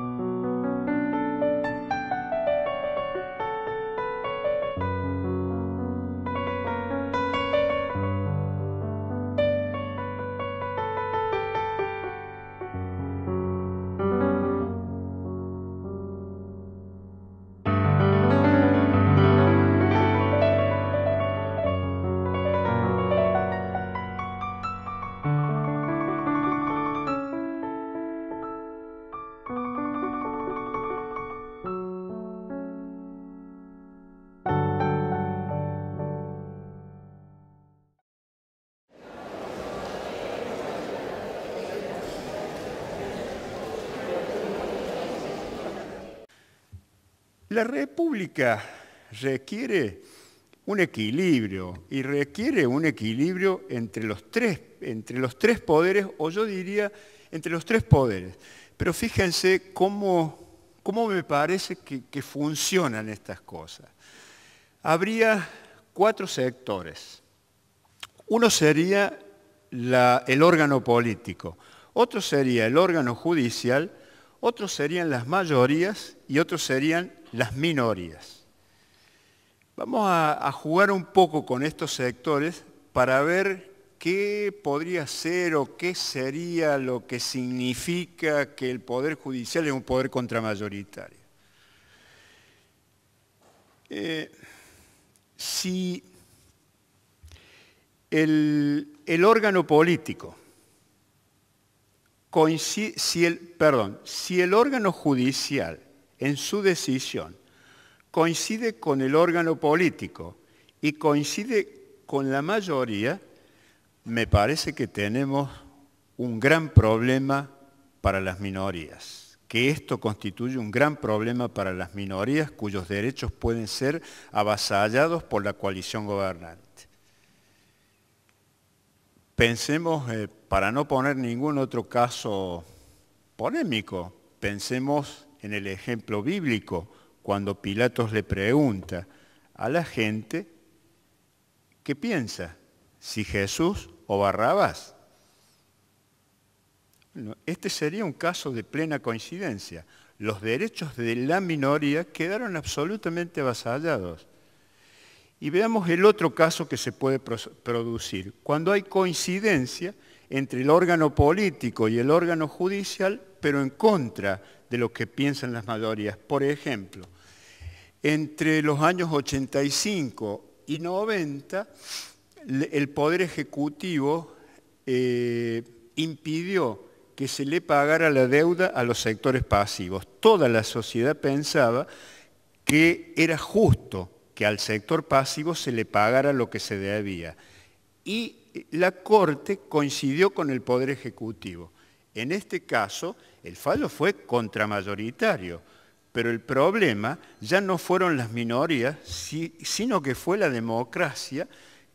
Thank you. La república requiere un equilibrio y requiere un equilibrio entre los tres, entre los tres poderes, o yo diría entre los tres poderes. Pero fíjense cómo, me parece que, funcionan estas cosas. Habría cuatro sectores. Uno sería el órgano político, otro sería el órgano judicial otros serían las mayorías y otros serían las minorías. Vamos a, jugar un poco con estos sectores para ver qué podría ser o qué sería lo que significa que el Poder Judicial es un poder contramayoritario. Eh, si el órgano político si, el, si el órgano judicial en su decisión coincide con el órgano político y coincide con la mayoría, me parece que tenemos un gran problema para las minorías, que esto constituye un gran problema para las minorías cuyos derechos pueden ser avasallados por la coalición gobernante. Pensemos, eh, para no poner ningún otro caso polémico, pensemos en el ejemplo bíblico, cuando Pilatos le pregunta a la gente qué piensa, si Jesús o Barrabás. este sería un caso de plena coincidencia. Los derechos de la minoría quedaron absolutamente avasallados. Y veamos el otro caso que se puede producir. Cuando hay coincidencia entre el órgano político y el órgano judicial, pero en contra de lo que piensan las mayorías. Por ejemplo, entre los años 85 y 90, el Poder Ejecutivo eh, impidió que se le pagara la deuda a los sectores pasivos. Toda la sociedad pensaba que era justo que al sector pasivo se le pagara lo que se debía. Y la Corte coincidió con el Poder Ejecutivo. En este caso, el fallo fue contramayoritario, pero el problema ya no fueron las minorías, sino que fue la democracia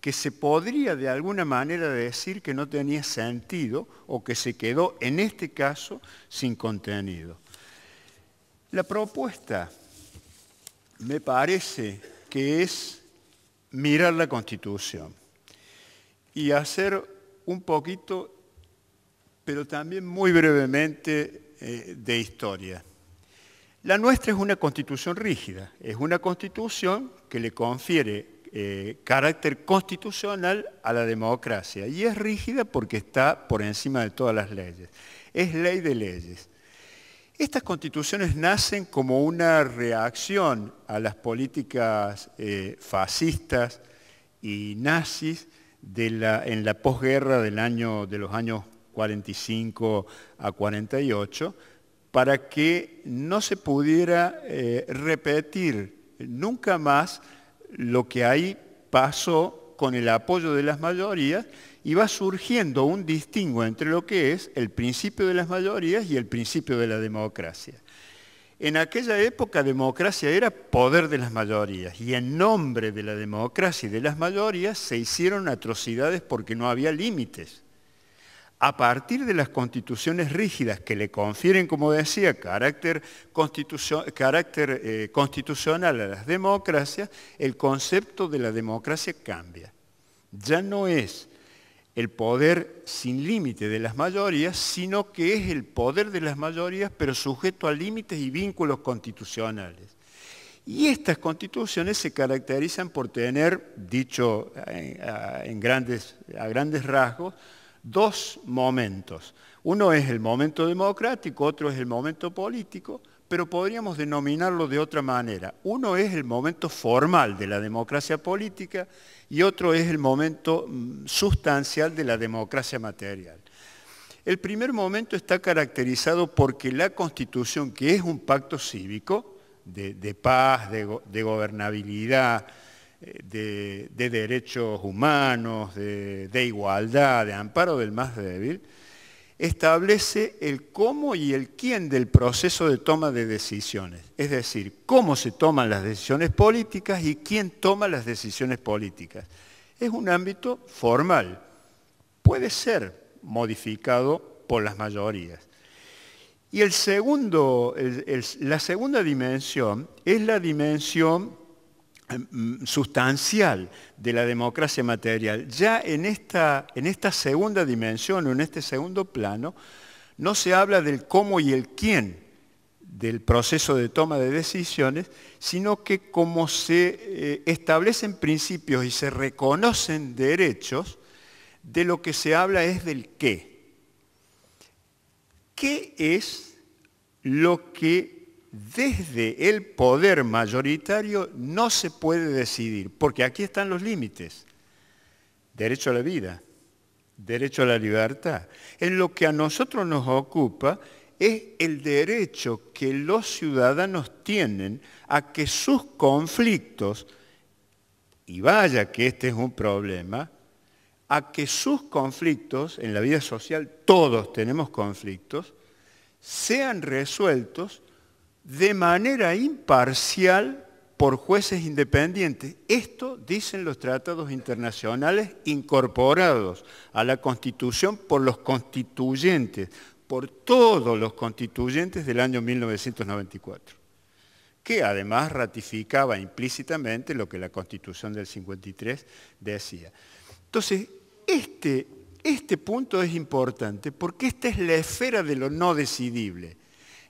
que se podría de alguna manera decir que no tenía sentido o que se quedó, en este caso, sin contenido. La propuesta me parece que es mirar la Constitución y hacer un poquito, pero también muy brevemente, eh, de historia. La nuestra es una constitución rígida, es una constitución que le confiere eh, carácter constitucional a la democracia y es rígida porque está por encima de todas las leyes. Es ley de leyes. Estas constituciones nacen como una reacción a las políticas eh, fascistas y nazis en la posguerra año, de los años 45 a 48, para que no se pudiera eh, repetir nunca más lo que ahí pasó con el apoyo de las mayorías y va surgiendo un distingo entre lo que es el principio de las mayorías y el principio de la democracia. En aquella época democracia era poder de las mayorías y en nombre de la democracia y de las mayorías se hicieron atrocidades porque no había límites. A partir de las constituciones rígidas que le confieren, como decía, carácter, eh, constitucional a las democracias, el concepto de la democracia cambia. Ya no es el poder sin límite de las mayorías, sino que es el poder de las mayorías, pero sujeto a límites y vínculos constitucionales. Y estas constituciones se caracterizan por tener, dicho eh, a grandes rasgos, dos momentos. Uno es el momento democrático, otro es el momento político, pero podríamos denominarlo de otra manera. Uno es el momento formal de la democracia política y otro es el momento mm, sustancial de la democracia material. El primer momento está caracterizado porque la Constitución, que es un pacto cívico de, paz, de, gobernabilidad, eh, de, derechos humanos, de igualdad, de amparo del más débil, establece el cómo y el quién del proceso de toma de decisiones. Es decir, cómo se toman las decisiones políticas y quién toma las decisiones políticas. Es un ámbito formal. Puede ser modificado por las mayorías. Y el segundo, la segunda dimensión es la dimensión Mm, sustancial de la democracia material. Ya en esta, en esta segunda dimensión o en este segundo plano, no se habla del cómo y el quién del proceso de toma de decisiones, sino que como se eh, establecen principios y se reconocen derechos, de lo que se habla es del qué. ¿Qué es lo que desde el poder mayoritario no se puede decidir, porque aquí están los límites. Derecho a la vida, derecho a la libertad. En lo que a nosotros nos ocupa es el derecho que los ciudadanos tienen a que sus conflictos, y vaya que este es un problema, a que sus conflictos, en la vida social todos tenemos conflictos, sean resueltos de manera imparcial por jueces independientes. Esto dicen los tratados internacionales incorporados a la Constitución por los constituyentes, por todos los constituyentes del año 1994, que además ratificaba implícitamente lo que la Constitución del 53 decía. Entonces, este, este, punto es importante porque esta es la esfera de lo no decidible.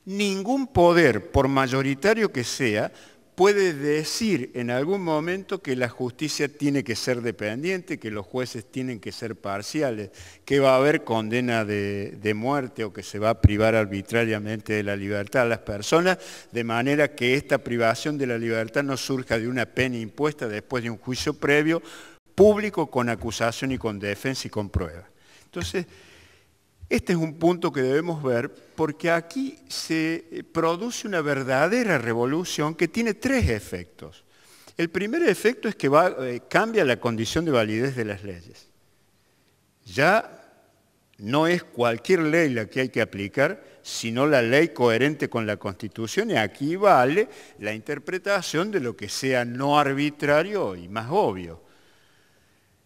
Ningún poder, por mayoritario que sea, puede decir en algún momento que la justicia tiene que ser dependiente, que los jueces tienen que ser parciales, que va a haber condena de, muerte o que se va a privar arbitrariamente de la libertad a las personas, de manera que esta privación de la libertad no surja de una pena impuesta después de un juicio previo, público, con acusación y con defensa y con prueba. Entonces, este es un punto que debemos ver porque aquí se eh, produce una verdadera revolución que tiene tres efectos. El primer efecto es que eh, cambia la condición de validez de las leyes. Ya no es cualquier ley la que hay que aplicar, sino la ley coherente con la Constitución, y aquí vale la interpretación de lo que sea no arbitrario y más obvio.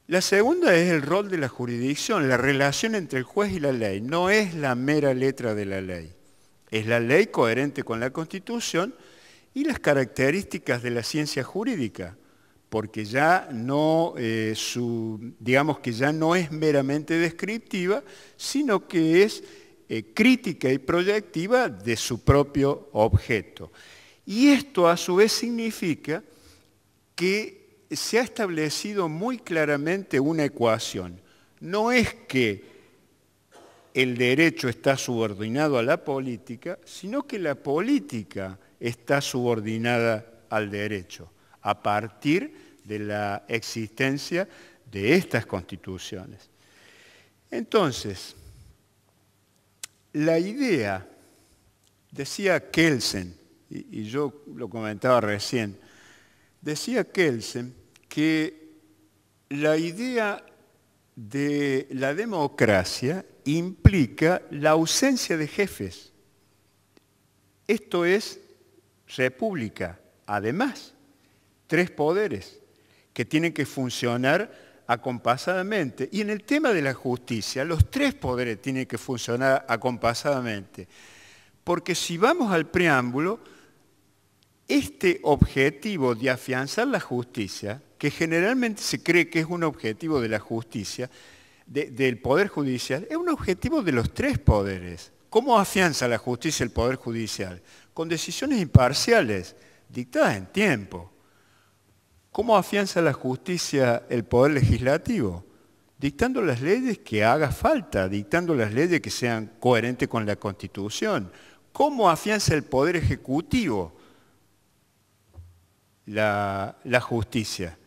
La segunda es el rol de la jurisdicción, la relación entre el juez y la ley. No es la mera letra de la ley. Es la ley coherente con la Constitución y las características de la ciencia jurídica, porque ya no, eh, digamos que ya no es meramente descriptiva, sino que es eh, crítica y proyectiva de su propio objeto. Y esto a su vez significa que se ha establecido muy claramente una ecuación. No es que el derecho está subordinado a la política, sino que la política está subordinada al derecho, a partir de la existencia de estas constituciones. Entonces, la idea, decía Kelsen, y, yo lo comentaba recién, Decía Kelsen que la idea de la democracia implica la ausencia de jefes. Esto es república. Además, tres poderes que tienen que funcionar acompasadamente. Y en el tema de la justicia, los tres poderes tienen que funcionar acompasadamente. Porque si vamos al preámbulo, este objetivo de afianzar la justicia, que generalmente se cree que es un objetivo de la justicia, del Poder Judicial, es un objetivo de los tres poderes. ¿Cómo afianza la justicia el Poder Judicial? Con decisiones imparciales, dictadas en tiempo. ¿Cómo afianza la justicia el Poder Legislativo? Dictando las leyes que haga falta, dictando las leyes que sean coherentes con la Constitución. ¿Cómo afianza el Poder Ejecutivo? la, justicia,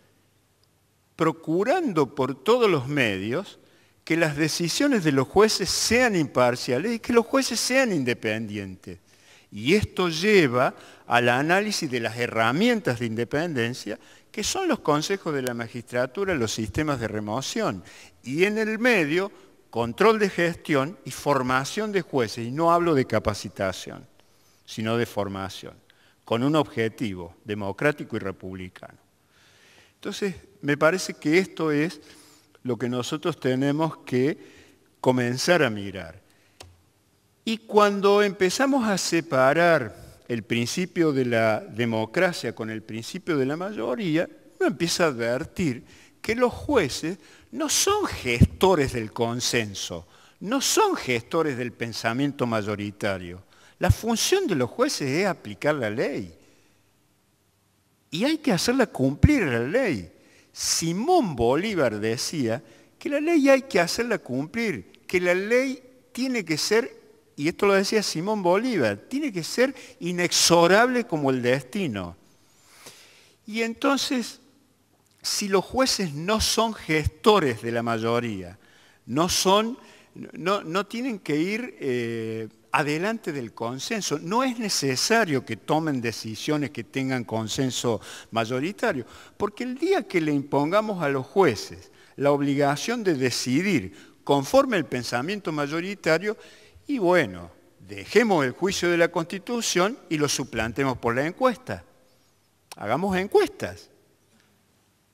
procurando por todos los medios que las decisiones de los jueces sean imparciales y que los jueces sean independientes. Y esto lleva al análisis de las herramientas de independencia, que son los consejos de la magistratura, los sistemas de remoción. Y en el medio, control de gestión y formación de jueces. Y no hablo de capacitación, sino de formación con un objetivo democrático y republicano. Entonces, me parece que esto es lo que nosotros tenemos que comenzar a mirar. Y cuando empezamos a separar el principio de la democracia con el principio de la mayoría, uno empieza a advertir que los jueces no son gestores del consenso, no son gestores del pensamiento mayoritario, la función de los jueces es aplicar la ley. Y hay que hacerla cumplir la ley. Simón Bolívar decía que la ley hay que hacerla cumplir, que la ley tiene que ser, y esto lo decía Simón Bolívar, tiene que ser inexorable como el destino. Y entonces, si los jueces no son gestores de la mayoría, no, son, no, no tienen que ir eh, adelante del consenso. No es necesario que tomen decisiones que tengan consenso mayoritario, porque el día que le impongamos a los jueces la obligación de decidir conforme el pensamiento mayoritario, y bueno, dejemos el juicio de la Constitución y lo suplantemos por la encuesta. Hagamos encuestas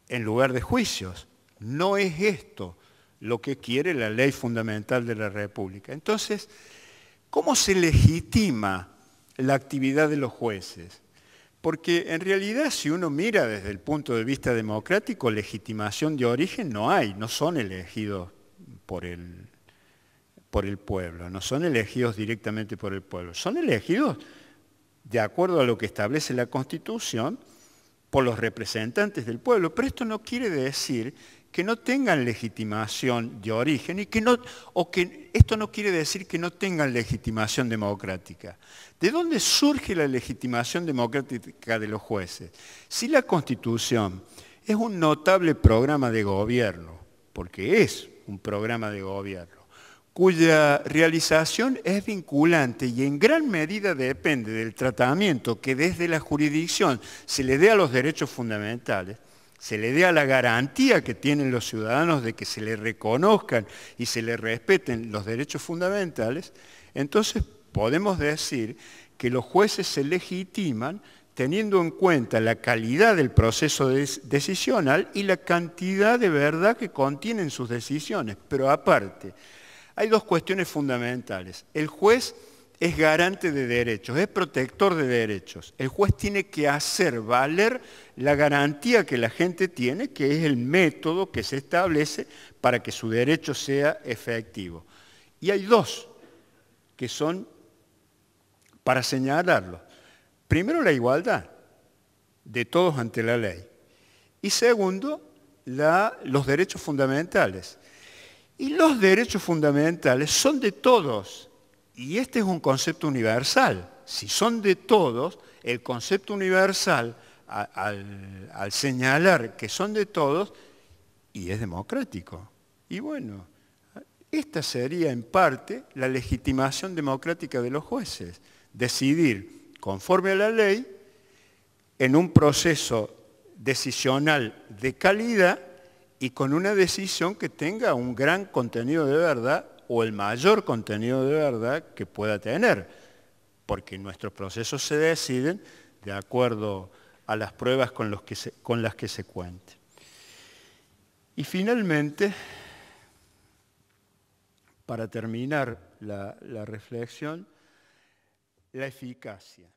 en lugar de juicios. No es esto lo que quiere la ley fundamental de la República. Entonces, ¿Cómo se legitima la actividad de los jueces? Porque en realidad si uno mira desde el punto de vista democrático, legitimación de origen no hay, no son elegidos por el, por el pueblo, no son elegidos directamente por el pueblo, son elegidos de acuerdo a lo que establece la Constitución por los representantes del pueblo, pero esto no quiere decir que no tengan legitimación de origen y que no, o que esto no quiere decir que no tengan legitimación democrática. ¿De dónde surge la legitimación democrática de los jueces? Si la Constitución es un notable programa de gobierno, porque es un programa de gobierno, cuya realización es vinculante y en gran medida depende del tratamiento que desde la jurisdicción se le dé a los derechos fundamentales, se le dé a la garantía que tienen los ciudadanos de que se le reconozcan y se le respeten los derechos fundamentales, entonces podemos decir que los jueces se legitiman teniendo en cuenta la calidad del proceso decisional y la cantidad de verdad que contienen sus decisiones. Pero aparte, hay dos cuestiones fundamentales. El juez es garante de derechos, es protector de derechos. El juez tiene que hacer valer la garantía que la gente tiene, que es el método que se establece para que su derecho sea efectivo. Y hay dos que son para señalarlo. Primero, la igualdad de todos ante la ley. Y segundo, los derechos fundamentales. Y los derechos fundamentales son de todos y este es un concepto universal. Si son de todos, el concepto universal al, señalar que son de todos, y es democrático. Y bueno, esta sería en parte la legitimación democrática de los jueces, decidir conforme a la ley, en un proceso decisional de calidad y con una decisión que tenga un gran contenido de verdad o el mayor contenido de verdad que pueda tener, porque nuestros procesos se deciden de acuerdo a las pruebas con, las que se cuente. Y finalmente, para terminar la reflexión, la eficacia.